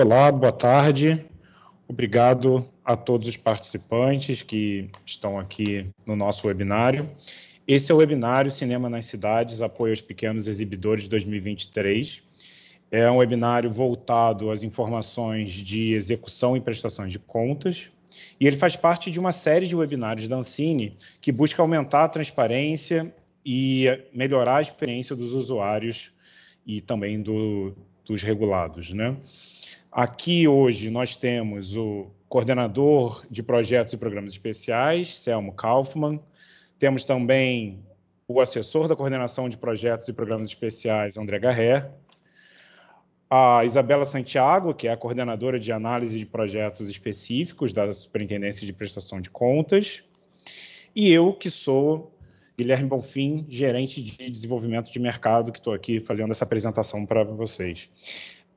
Olá, boa tarde. Obrigado a todos os participantes que estão aqui no nosso webinário. Esse é o webinário Cinema nas Cidades, apoio aos pequenos exibidores 2023. É um webinário voltado às informações de execução e prestações de contas, e ele faz parte de uma série de webinários da Ancine que busca aumentar a transparência e melhorar a experiência dos usuários e também do, dos regulados, né? Aqui hoje nós temos o coordenador de projetos e programas especiais, Selmo Kaufmann. Temos também o assessor da coordenação de projetos e programas especiais, André Garré. A Isabela Santiago, que é a coordenadora de análise de projetos específicos da Superintendência de Prestação de Contas. E eu, que sou Guilherme Bonfim, gerente de desenvolvimento de mercado, que estou aqui fazendo essa apresentação para vocês.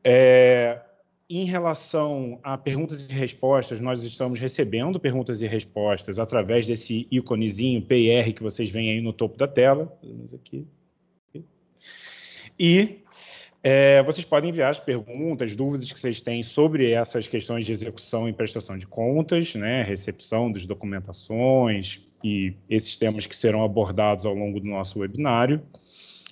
É, em relação a perguntas e respostas, nós estamos recebendo perguntas e respostas através desse íconezinho PR que vocês veem aí no topo da tela. Aqui. E é, vocês podem enviar as perguntas, dúvidas que vocês têm sobre essas questões de execução e prestação de contas, né, recepção das documentações e esses temas que serão abordados ao longo do nosso webinário.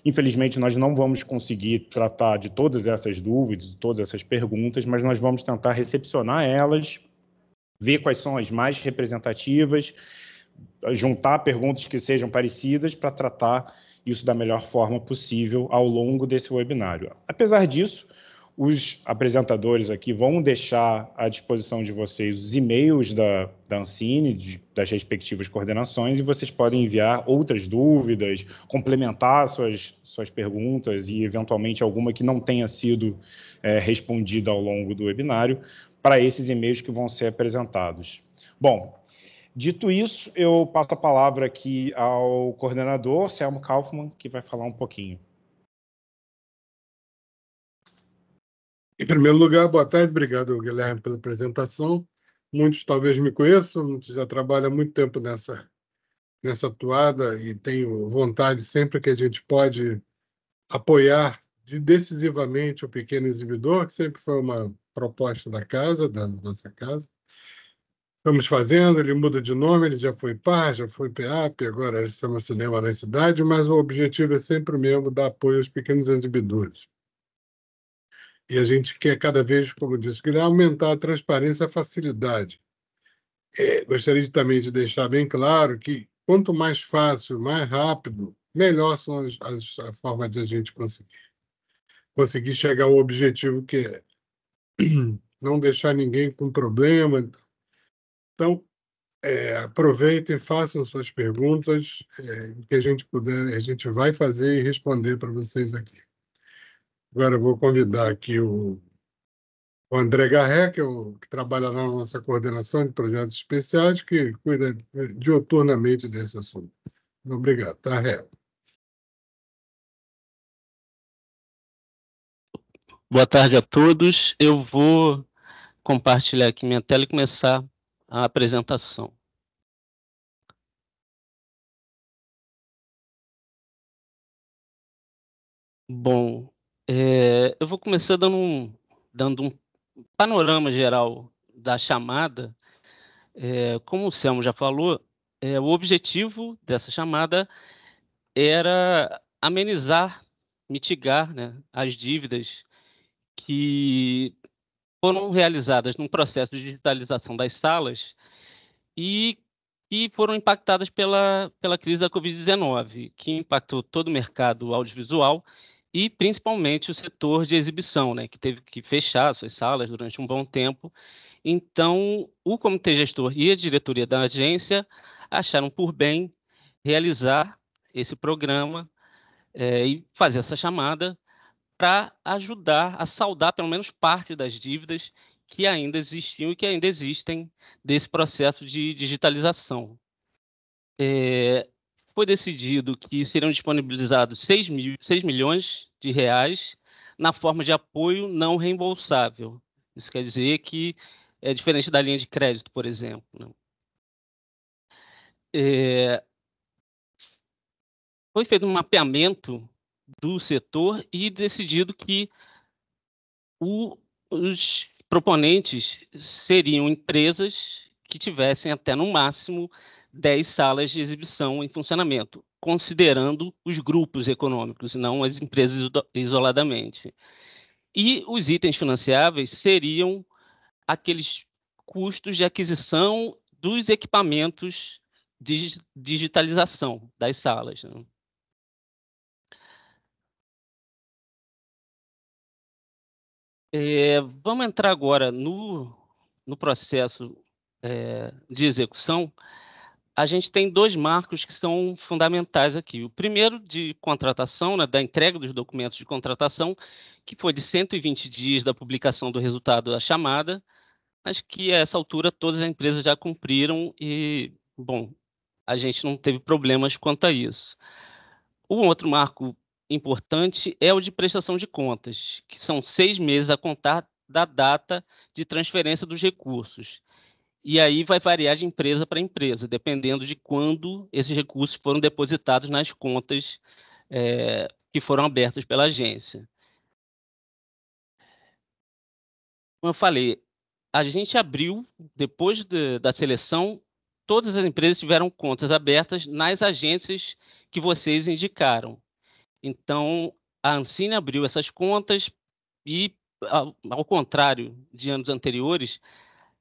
Infelizmente, nós não vamos conseguir tratar de todas essas dúvidas, de todas essas perguntas, mas nós vamos tentar recepcionar elas, ver quais são as mais representativas, juntar perguntas que sejam parecidas para tratar isso da melhor forma possível ao longo desse webinário. Apesar disso, os apresentadores aqui vão deixar à disposição de vocês os e-mails da, da Ancine, de, das respectivas coordenações, e vocês podem enviar outras dúvidas, complementar suas, suas perguntas e, eventualmente, alguma que não tenha sido é, respondida ao longo do webinário para esses e-mails que vão ser apresentados. Bom, Dito isso, eu passo a palavra aqui ao coordenador, Selmo Kaufmann, que vai falar um pouquinho. Em primeiro lugar, boa tarde, obrigado, Guilherme, pela apresentação. Muitos talvez me conheçam, muitos já trabalham há muito tempo nessa, nessa toada e tenho vontade sempre que a gente pode apoiar decisivamente o pequeno exibidor, que sempre foi uma proposta da casa, da nossa casa. Estamos fazendo, ele muda de nome, ele já foi PAR, já foi PAP, agora é chama Cinema na Cidade, mas o objetivo é sempre o mesmo, dar apoio aos pequenos exibidores. E a gente quer cada vez, como disse, quer aumentar a transparência e a facilidade. É, gostaria também de deixar bem claro que quanto mais fácil, mais rápido, melhor são as, as, de a gente conseguir. Conseguir chegar ao objetivo que é não deixar ninguém com problema. Então, é, aproveitem, façam suas perguntas, é, que a gente puder, a gente vai fazer e responder para vocês aqui. Agora eu vou convidar aqui o, o André Garré, que, é o, que trabalha na nossa coordenação de projetos especiais, que cuida dioturnamente desse assunto. Obrigado, tá, Ré? Boa tarde a todos. Eu vou compartilhar aqui minha tela e começar a apresentação. Bom, é, eu vou começar dando um, dando um panorama geral da chamada. É, como o Selmo já falou, é, o objetivo dessa chamada era amenizar, mitigar né, as dívidas que foram realizadas num processo de digitalização das salas e que foram impactadas pela, pela crise da Covid-19, que impactou todo o mercado audiovisual e principalmente o setor de exibição, né, que teve que fechar suas salas durante um bom tempo. Então, o comitê gestor e a diretoria da agência acharam por bem realizar esse programa é, e fazer essa chamada para ajudar a saldar pelo menos parte das dívidas que ainda existiam e que ainda existem desse processo de digitalização. É, foi decidido que seriam disponibilizados 6, mil, 6 milhões de reais na forma de apoio não reembolsável. Isso quer dizer que é diferente da linha de crédito, por exemplo. Né? É... Foi feito um mapeamento do setor e decidido que o, os proponentes seriam empresas que tivessem até no máximo 10 salas de exibição em funcionamento, considerando os grupos econômicos, não as empresas isoladamente. E os itens financiáveis seriam aqueles custos de aquisição dos equipamentos de digitalização das salas. Né? É, vamos entrar agora no, no processo é, de execução a gente tem dois marcos que são fundamentais aqui. O primeiro de contratação, né, da entrega dos documentos de contratação, que foi de 120 dias da publicação do resultado da chamada, mas que a essa altura todas as empresas já cumpriram e, bom, a gente não teve problemas quanto a isso. O outro marco importante é o de prestação de contas, que são seis meses a contar da data de transferência dos recursos. E aí vai variar de empresa para empresa, dependendo de quando esses recursos foram depositados nas contas é, que foram abertas pela agência. Como eu falei, a gente abriu, depois de, da seleção, todas as empresas tiveram contas abertas nas agências que vocês indicaram. Então, a Ancine abriu essas contas e, ao contrário de anos anteriores,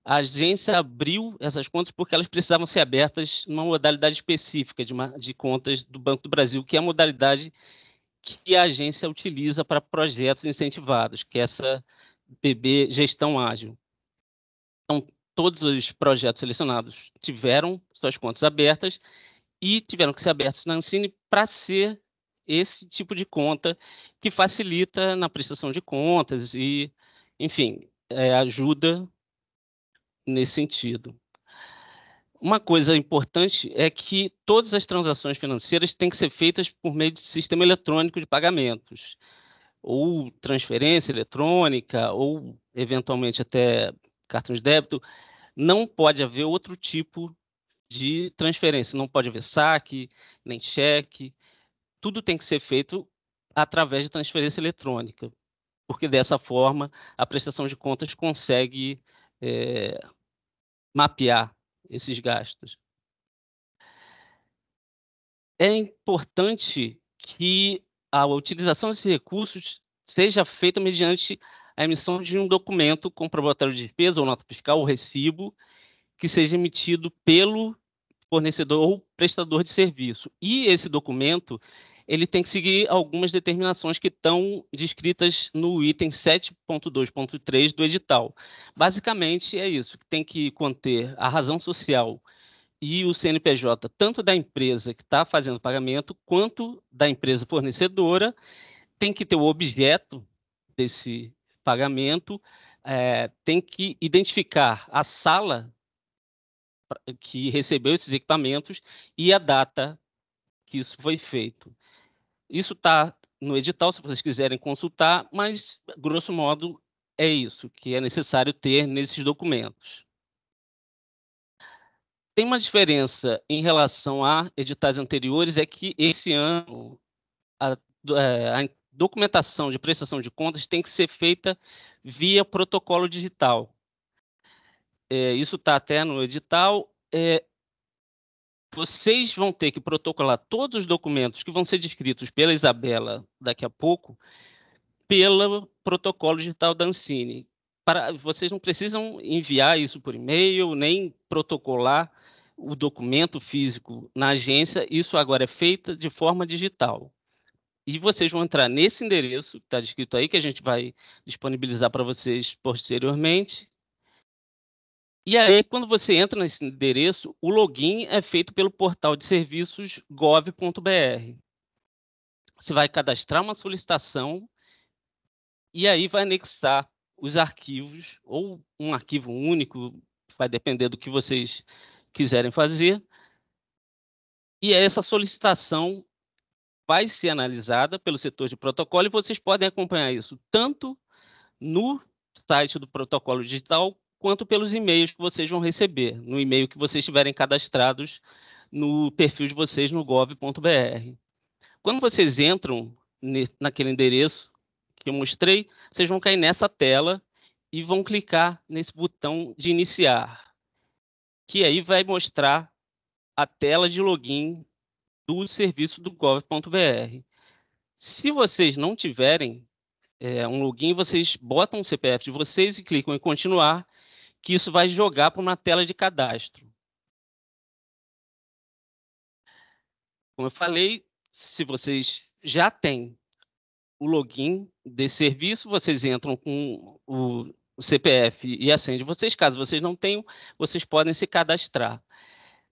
a agência abriu essas contas porque elas precisavam ser abertas numa modalidade específica de, uma, de contas do Banco do Brasil, que é a modalidade que a agência utiliza para projetos incentivados, que é essa BB Gestão Ágil. Então, todos os projetos selecionados tiveram suas contas abertas e tiveram que ser abertos na Ancine para ser esse tipo de conta que facilita na prestação de contas e, enfim, é, ajuda nesse sentido. Uma coisa importante é que todas as transações financeiras têm que ser feitas por meio de sistema eletrônico de pagamentos, ou transferência eletrônica, ou eventualmente até cartão de débito. Não pode haver outro tipo de transferência, não pode haver saque, nem cheque. Tudo tem que ser feito através de transferência eletrônica, porque dessa forma a prestação de contas consegue é, mapear esses gastos. É importante que a utilização desses recursos seja feita mediante a emissão de um documento com probatório de despesa ou nota fiscal ou recibo que seja emitido pelo fornecedor ou prestador de serviço. E esse documento ele tem que seguir algumas determinações que estão descritas no item 7.2.3 do edital. Basicamente é isso, tem que conter a razão social e o CNPJ, tanto da empresa que está fazendo o pagamento, quanto da empresa fornecedora, tem que ter o objeto desse pagamento, é, tem que identificar a sala que recebeu esses equipamentos e a data que isso foi feito. Isso está no edital, se vocês quiserem consultar, mas, grosso modo, é isso que é necessário ter nesses documentos. Tem uma diferença em relação a editais anteriores, é que esse ano a, é, a documentação de prestação de contas tem que ser feita via protocolo digital. É, isso está até no edital. É, vocês vão ter que protocolar todos os documentos que vão ser descritos pela Isabela daqui a pouco, pelo protocolo digital da Ancine. Para, vocês não precisam enviar isso por e-mail, nem protocolar o documento físico na agência, isso agora é feito de forma digital. E vocês vão entrar nesse endereço que está descrito aí, que a gente vai disponibilizar para vocês posteriormente, e aí, quando você entra nesse endereço, o login é feito pelo portal de serviços gov.br. Você vai cadastrar uma solicitação e aí vai anexar os arquivos, ou um arquivo único, vai depender do que vocês quiserem fazer. E essa solicitação vai ser analisada pelo setor de protocolo e vocês podem acompanhar isso tanto no site do protocolo digital quanto pelos e-mails que vocês vão receber, no e-mail que vocês tiverem cadastrados no perfil de vocês no gov.br. Quando vocês entram naquele endereço que eu mostrei, vocês vão cair nessa tela e vão clicar nesse botão de iniciar, que aí vai mostrar a tela de login do serviço do gov.br. Se vocês não tiverem é, um login, vocês botam o CPF de vocês e clicam em continuar que isso vai jogar para uma tela de cadastro. Como eu falei, se vocês já têm o login desse serviço, vocês entram com o CPF e a senha de vocês. Caso vocês não tenham, vocês podem se cadastrar.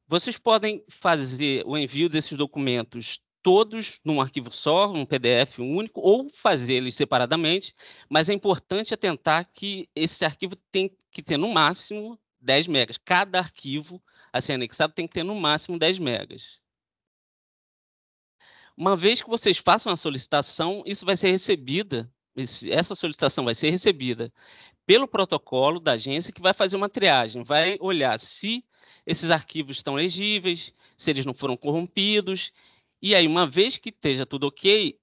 Vocês podem fazer o envio desses documentos todos num arquivo só, num PDF único, ou fazer eles separadamente, mas é importante atentar que esse arquivo tem que ter no máximo 10 megas. Cada arquivo a ser anexado tem que ter no máximo 10 megas. Uma vez que vocês façam a solicitação, isso vai ser recebida, essa solicitação vai ser recebida pelo protocolo da agência que vai fazer uma triagem, vai olhar se esses arquivos estão legíveis, se eles não foram corrompidos, e aí, uma vez que esteja tudo ok,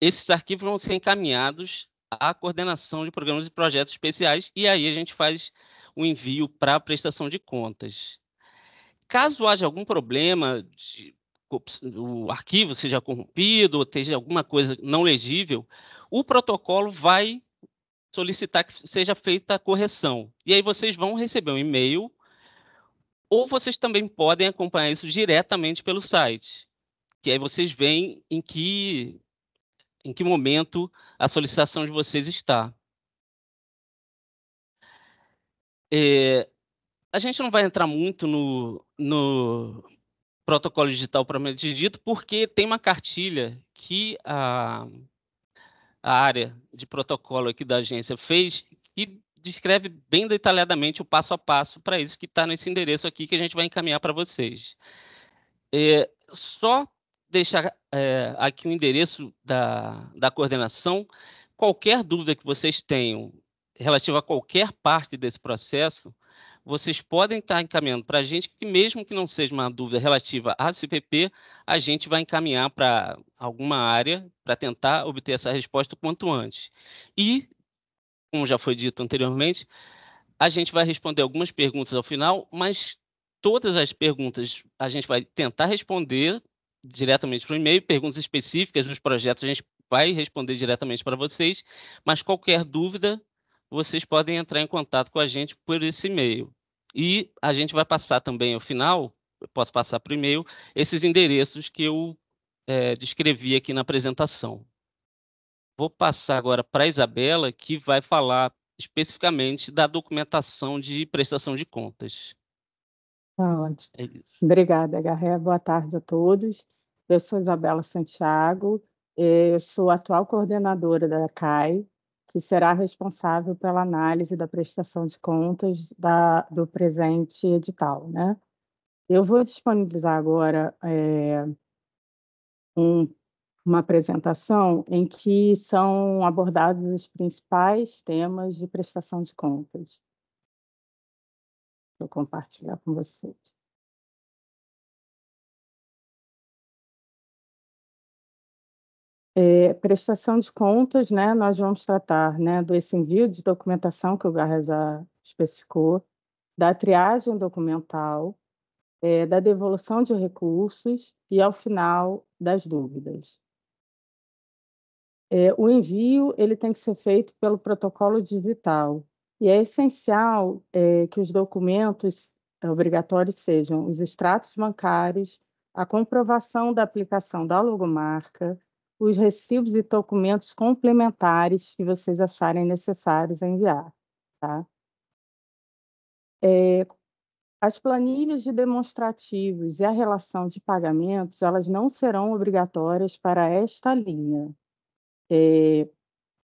esses arquivos vão ser encaminhados à coordenação de programas e projetos especiais, e aí a gente faz o envio para a prestação de contas. Caso haja algum problema, de, o arquivo seja corrompido, ou esteja alguma coisa não legível, o protocolo vai solicitar que seja feita a correção. E aí vocês vão receber um e-mail, ou vocês também podem acompanhar isso diretamente pelo site que aí vocês veem em que em que momento a solicitação de vocês está. É, a gente não vai entrar muito no, no protocolo digital propriamente dito, porque tem uma cartilha que a, a área de protocolo aqui da agência fez que descreve bem detalhadamente o passo a passo para isso que está nesse endereço aqui que a gente vai encaminhar para vocês. É, só deixar é, aqui o endereço da, da coordenação. Qualquer dúvida que vocês tenham relativa a qualquer parte desse processo, vocês podem estar encaminhando para a gente, que mesmo que não seja uma dúvida relativa à CPP, a gente vai encaminhar para alguma área para tentar obter essa resposta o quanto antes. E, como já foi dito anteriormente, a gente vai responder algumas perguntas ao final, mas todas as perguntas a gente vai tentar responder diretamente para o e-mail, perguntas específicas dos projetos a gente vai responder diretamente para vocês, mas qualquer dúvida, vocês podem entrar em contato com a gente por esse e-mail. E a gente vai passar também ao final, posso passar para o e-mail, esses endereços que eu é, descrevi aqui na apresentação. Vou passar agora para a Isabela, que vai falar especificamente da documentação de prestação de contas. Tá ótimo. É isso. Obrigada, Garré. Boa tarde a todos. Eu sou Isabela Santiago, eh, eu sou atual coordenadora da CAI, que será responsável pela análise da prestação de contas da, do presente edital. Né? Eu vou disponibilizar agora é, um, uma apresentação em que são abordados os principais temas de prestação de contas que eu compartilhar com vocês. É, prestação de contas, né, nós vamos tratar né, desse envio de documentação que o Garra já especificou, da triagem documental, é, da devolução de recursos e, ao final, das dúvidas. É, o envio ele tem que ser feito pelo protocolo digital, e é essencial é, que os documentos eh, obrigatórios sejam os extratos bancários, a comprovação da aplicação da logomarca, os recibos e documentos complementares que vocês acharem necessários enviar. Tá? É, as planilhas de demonstrativos e a relação de pagamentos, elas não serão obrigatórias para esta linha, é,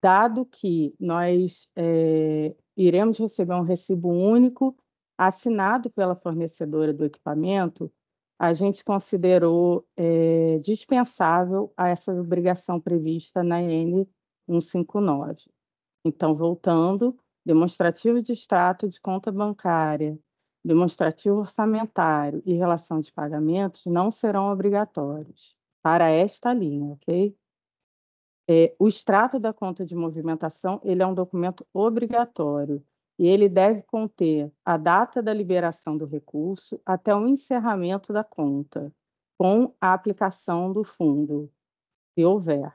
dado que nós é, iremos receber um recibo único assinado pela fornecedora do equipamento, a gente considerou é, dispensável a essa obrigação prevista na n 159. Então, voltando, demonstrativo de extrato de conta bancária, demonstrativo orçamentário e relação de pagamentos não serão obrigatórios para esta linha, ok? É, o extrato da conta de movimentação ele é um documento obrigatório e ele deve conter a data da liberação do recurso até o encerramento da conta, com a aplicação do fundo, se houver.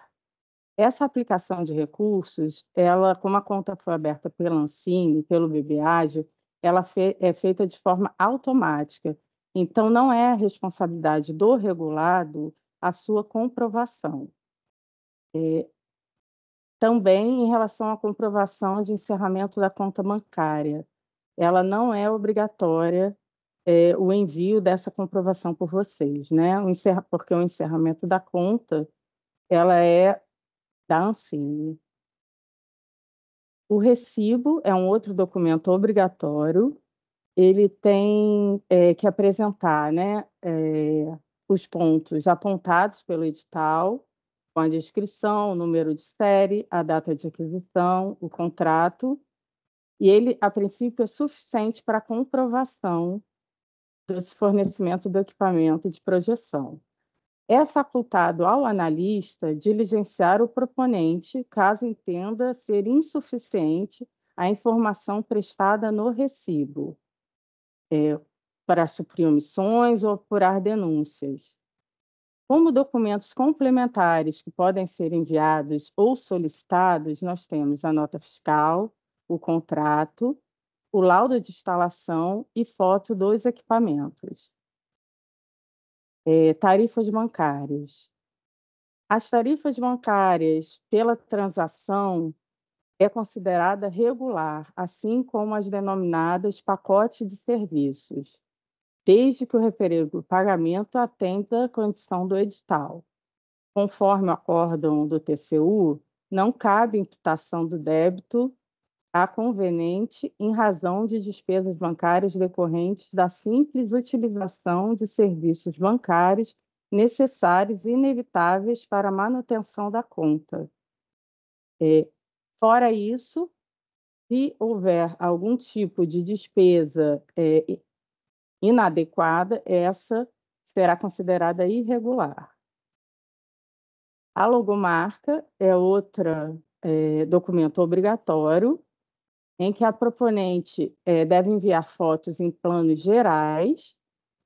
Essa aplicação de recursos, ela, como a conta foi aberta pelo Ancine, pelo BBAG, ela fe é feita de forma automática. Então, não é responsabilidade do regulado a sua comprovação. É, também em relação à comprovação de encerramento da conta bancária. Ela não é obrigatória é, o envio dessa comprovação por vocês, né? O encerra, porque o encerramento da conta ela é da Ancine. O recibo é um outro documento obrigatório. Ele tem é, que apresentar né, é, os pontos apontados pelo edital com a descrição, o número de série, a data de aquisição, o contrato, e ele, a princípio, é suficiente para comprovação desse fornecimento do equipamento de projeção. É facultado ao analista diligenciar o proponente caso entenda ser insuficiente a informação prestada no recibo é, para suprir omissões ou apurar denúncias. Como documentos complementares que podem ser enviados ou solicitados, nós temos a nota fiscal, o contrato, o laudo de instalação e foto dos equipamentos. É, tarifas bancárias. As tarifas bancárias pela transação é considerada regular, assim como as denominadas pacote de serviços desde que o referido pagamento atenda à condição do edital. Conforme o acórdão do TCU, não cabe imputação do débito a conveniente em razão de despesas bancárias decorrentes da simples utilização de serviços bancários necessários e inevitáveis para a manutenção da conta. É, fora isso, se houver algum tipo de despesa é, inadequada, essa será considerada irregular. A logomarca é outro é, documento obrigatório, em que a proponente é, deve enviar fotos em planos gerais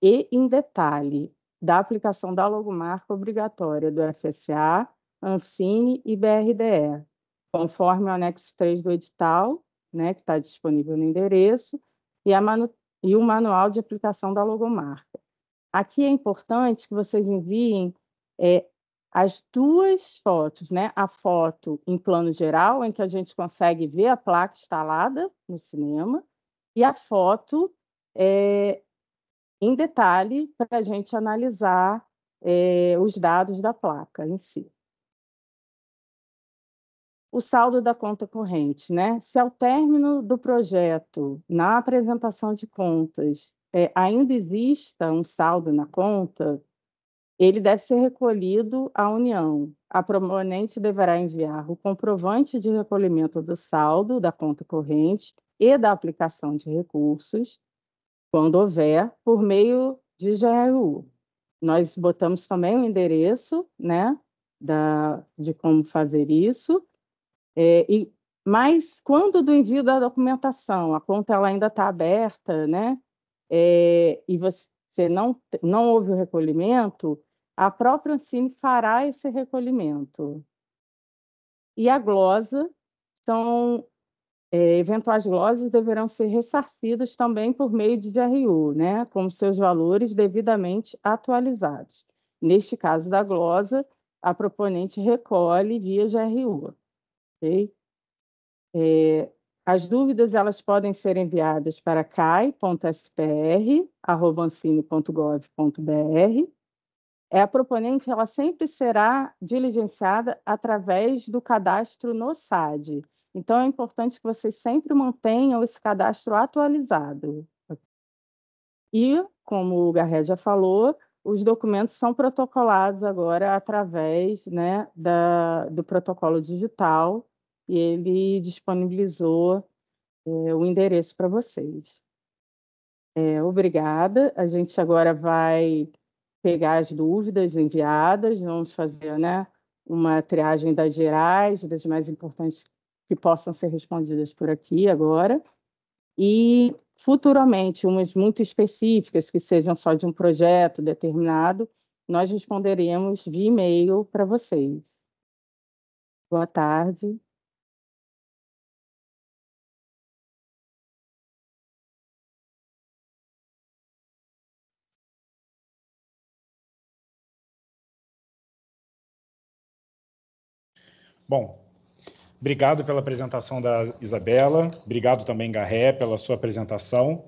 e em detalhe da aplicação da logomarca obrigatória do FSA, Ancine e BRDE, conforme o anexo 3 do edital, né, que está disponível no endereço, e a, manu e o manual de aplicação da logomarca. Aqui é importante que vocês enviem é, as duas fotos, né? A foto em plano geral, em que a gente consegue ver a placa instalada no cinema, e a foto é, em detalhe para a gente analisar é, os dados da placa em si o saldo da conta corrente, né? Se ao término do projeto, na apresentação de contas, é, ainda exista um saldo na conta, ele deve ser recolhido à União. A proponente deverá enviar o comprovante de recolhimento do saldo da conta corrente e da aplicação de recursos, quando houver, por meio de GRU. Nós botamos também o endereço, né, da, de como fazer isso, é, e, mas quando do envio da documentação, a conta ela ainda está aberta, né? É, e você não, não houve o recolhimento, a própria Ancine fará esse recolhimento. E a glosa são é, eventuais glosas deverão ser ressarcidas também por meio de GRU, né, com seus valores devidamente atualizados. Neste caso da glosa, a proponente recolhe via GRU. É, as dúvidas elas podem ser enviadas para cai.spr@ancine.gov.br. É a proponente, ela sempre será diligenciada através do cadastro no SAD. Então é importante que vocês sempre mantenham esse cadastro atualizado. E, como o Garré já falou, os documentos são protocolados agora através né, da, do protocolo digital e ele disponibilizou é, o endereço para vocês. É, obrigada. A gente agora vai pegar as dúvidas enviadas, vamos fazer né, uma triagem das gerais, das mais importantes que possam ser respondidas por aqui agora. E futuramente, umas muito específicas, que sejam só de um projeto determinado, nós responderemos via e-mail para vocês. Boa tarde. Bom, obrigado pela apresentação da Isabela, obrigado também, Garré, pela sua apresentação.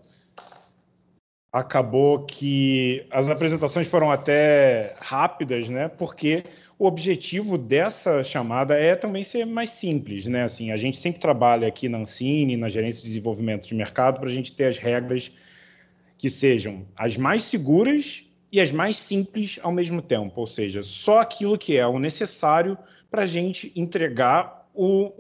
Acabou que as apresentações foram até rápidas, né? Porque o objetivo dessa chamada é também ser mais simples, né? Assim, a gente sempre trabalha aqui na Ancine, na gerência de desenvolvimento de mercado, para a gente ter as regras que sejam as mais seguras e as mais simples ao mesmo tempo, ou seja, só aquilo que é o necessário para a gente entregar o,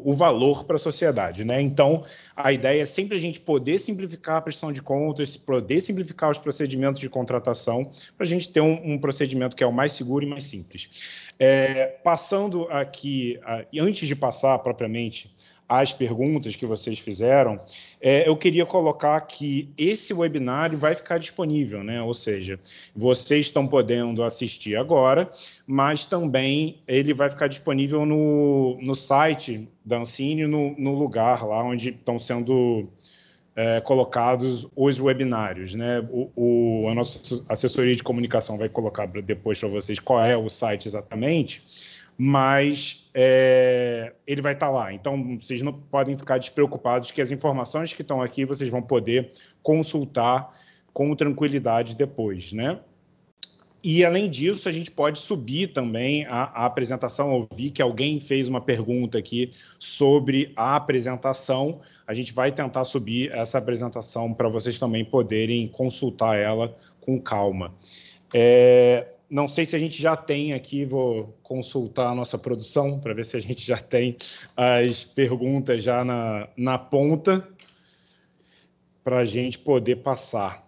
o, o valor para a sociedade. Né? Então, a ideia é sempre a gente poder simplificar a prestação de contas, poder simplificar os procedimentos de contratação, para a gente ter um, um, procedimento que é o mais seguro e mais simples. É, passando aqui, antes de passar propriamente às perguntas que vocês fizeram, é, eu queria colocar que esse webinário vai ficar disponível, né? Ou seja, vocês estão podendo assistir agora, mas também ele vai ficar disponível no, no site da Ancine, no, no lugar lá onde estão sendo é, colocados os webinários. Né? O, o, a nossa assessoria de comunicação vai colocar depois para vocês qual é o site exatamente, mas é, ele vai estar tá lá. Então, vocês não podem ficar despreocupados que as informações que estão aqui vocês vão poder consultar com tranquilidade depois, né? E, além disso, a gente pode subir também a, a apresentação. Eu vi que alguém fez uma pergunta aqui sobre a apresentação. A gente vai tentar subir essa apresentação para vocês também poderem consultar ela com calma. É, não sei se a gente já tem aqui, vou consultar a nossa produção para ver se a gente já tem as perguntas já na, na ponta para a gente poder passar.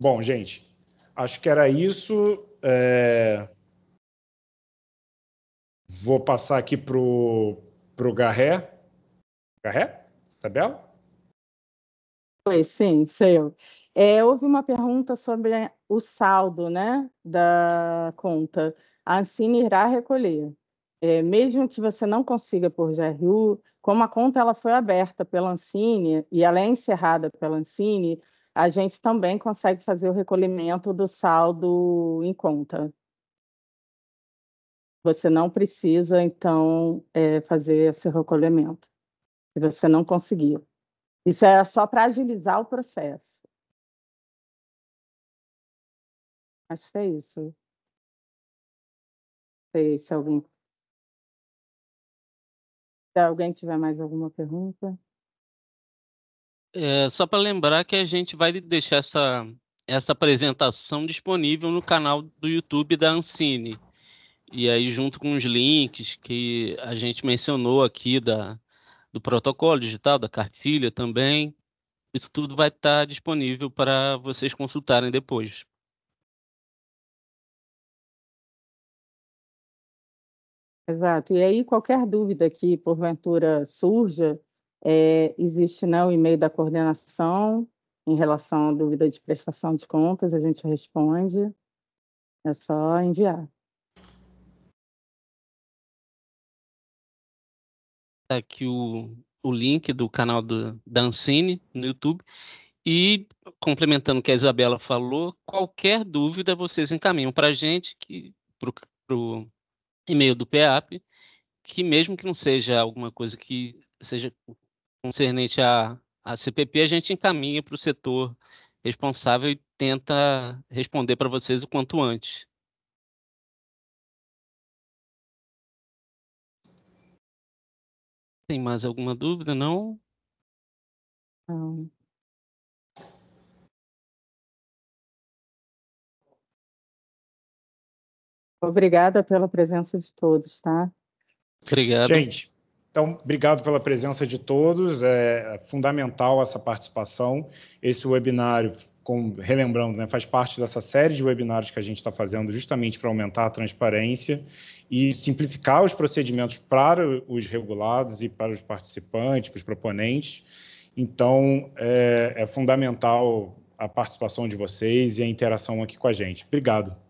Bom, gente, acho que era isso. É... Vou passar aqui para o Garré. Garré? Isabela? Oi, sim, sei eu. É, houve uma pergunta sobre o saldo né, da conta. A Ancine irá recolher. É, mesmo que você não consiga por GRU, como a conta ela foi aberta pela Ancine e ela é encerrada pela Ancine, a gente também consegue fazer o recolhimento do saldo em conta. Você não precisa, então, é, fazer esse recolhimento, se você não conseguir. Isso é só para agilizar o processo. Acho que é isso. Não sei se alguém Se alguém tiver mais alguma pergunta. É, só para lembrar que a gente vai deixar essa, essa apresentação disponível no canal do YouTube da Ancine. E aí, junto com os links que a gente mencionou aqui da, do protocolo digital, da cartilha também, isso tudo vai estar tá disponível para vocês consultarem depois. Exato. E aí, qualquer dúvida que porventura surja, é, existe né, o e-mail da coordenação em relação à dúvida de prestação de contas, a gente responde. É só enviar. Tá aqui o, o link do canal do, da Ancine no YouTube. E, complementando o que a Isabela falou, qualquer dúvida vocês encaminham para a gente, para o e-mail do PEAP, que mesmo que não seja alguma coisa que seja concernente à, à CPP, a gente encaminha para o setor responsável e tenta responder para vocês o quanto antes. Tem mais alguma dúvida, não? Obrigada pela presença de todos, tá? Obrigado. Gente, então, obrigado pela presença de todos. É fundamental essa participação. Esse webinário, com, relembrando, né, faz parte dessa série de webinários que a gente está fazendo justamente para aumentar a transparência e simplificar os procedimentos para os regulados e para os participantes, para os proponentes. Então, é, é fundamental a participação de vocês e a interação aqui com a gente. Obrigado.